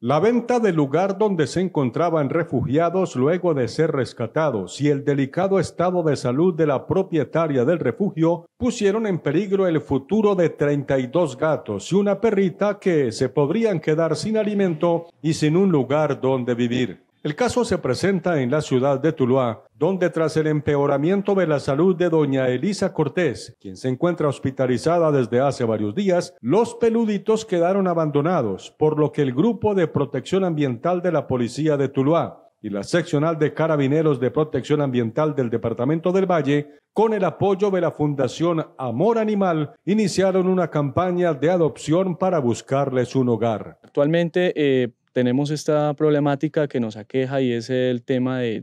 La venta del lugar donde se encontraban refugiados luego de ser rescatados y el delicado estado de salud de la propietaria del refugio pusieron en peligro el futuro de 32 gatos y una perrita que se podrían quedar sin alimento y sin un lugar donde vivir. El caso se presenta en la ciudad de Tuluá, donde tras el empeoramiento de la salud de doña Elisa Cortés, quien se encuentra hospitalizada desde hace varios días, los peluditos quedaron abandonados, por lo que el Grupo de Protección Ambiental de la Policía de Tuluá y la seccional de carabineros de protección ambiental del Departamento del Valle, con el apoyo de la Fundación Amor Animal, iniciaron una campaña de adopción para buscarles un hogar. Actualmente eh, tenemos esta problemática que nos aqueja y es el tema de,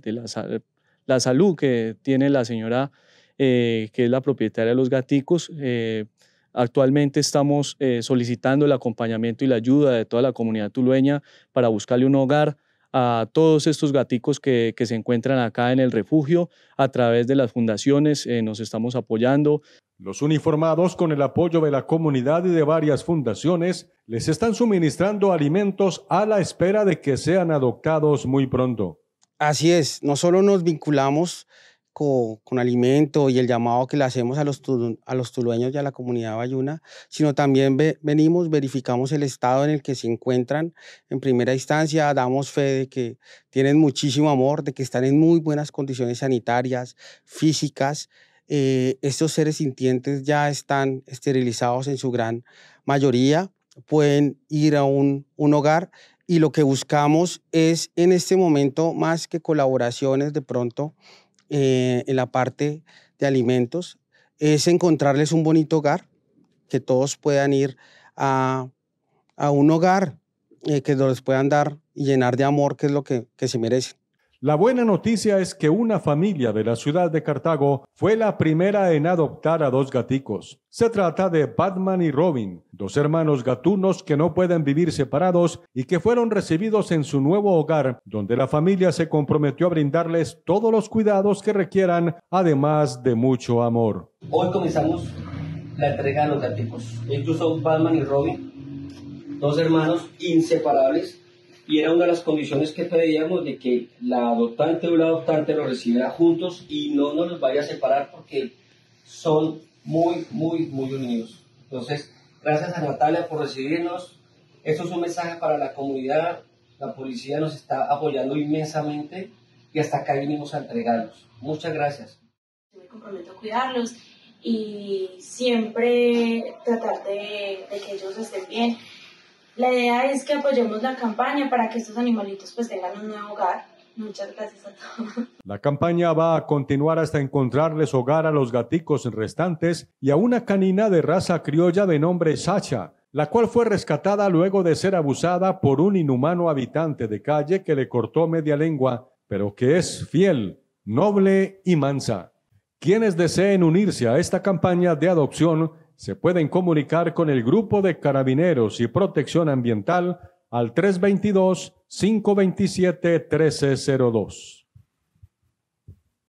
la, salud que tiene la señora eh, que es la propietaria de los gaticos. Eh, actualmente estamos eh, solicitando el acompañamiento y la ayuda de toda la comunidad tulueña para buscarle un hogar a todos estos gaticos que, se encuentran acá en el refugio. A través de las fundaciones eh, nos estamos apoyando. Los uniformados, con el apoyo de la comunidad y de varias fundaciones, les están suministrando alimentos a la espera de que sean adoptados muy pronto. Así es, no solo nos vinculamos con, alimento y el llamado que le hacemos a los, a los tulueños y a la comunidad bayuna, sino también venimos, verificamos el estado en el que se encuentran en primera instancia, damos fe de que tienen muchísimo amor, de que están en muy buenas condiciones sanitarias, físicas. Eh, estos seres sintientes ya están esterilizados en su gran mayoría, pueden ir a un, un hogar y lo que buscamos es en este momento más que colaboraciones de pronto eh, en la parte de alimentos es encontrarles un bonito hogar, que todos puedan ir a, un hogar eh, que los puedan dar y llenar de amor, que es lo que, que se merecen. La buena noticia es que una familia de la ciudad de Cartago fue la primera en adoptar a dos gaticos. Se trata de Batman y Robin, dos hermanos gatunos que no pueden vivir separados y que fueron recibidos en su nuevo hogar, donde la familia se comprometió a brindarles todos los cuidados que requieran, además de mucho amor. Hoy comenzamos la entrega de los gaticos. incluso Batman y Robin, dos hermanos inseparables y era una de las condiciones que pedíamos de que la adoptante o la adoptante lo recibiera juntos y no nos los vaya a separar porque son muy, muy, muy unidos. Entonces, gracias a Natalia por recibirnos. Esto es un mensaje para la comunidad. La policía nos está apoyando inmensamente y hasta acá vinimos a entregarlos. Muchas gracias. Me comprometo a cuidarlos y siempre tratar de que ellos estén bien la idea es que apoyemos la campaña para que estos animalitos pues tengan un nuevo hogar. Muchas gracias a todos. La campaña va a continuar hasta encontrarles hogar a los gaticos restantes y a una canina de raza criolla de nombre Sacha, la cual fue rescatada luego de ser abusada por un inhumano habitante de calle que le cortó media lengua, pero que es fiel, noble y mansa. Quienes deseen unirse a esta campaña de adopción se pueden comunicar con el Grupo de Carabineros y Protección Ambiental al 322 527 1302.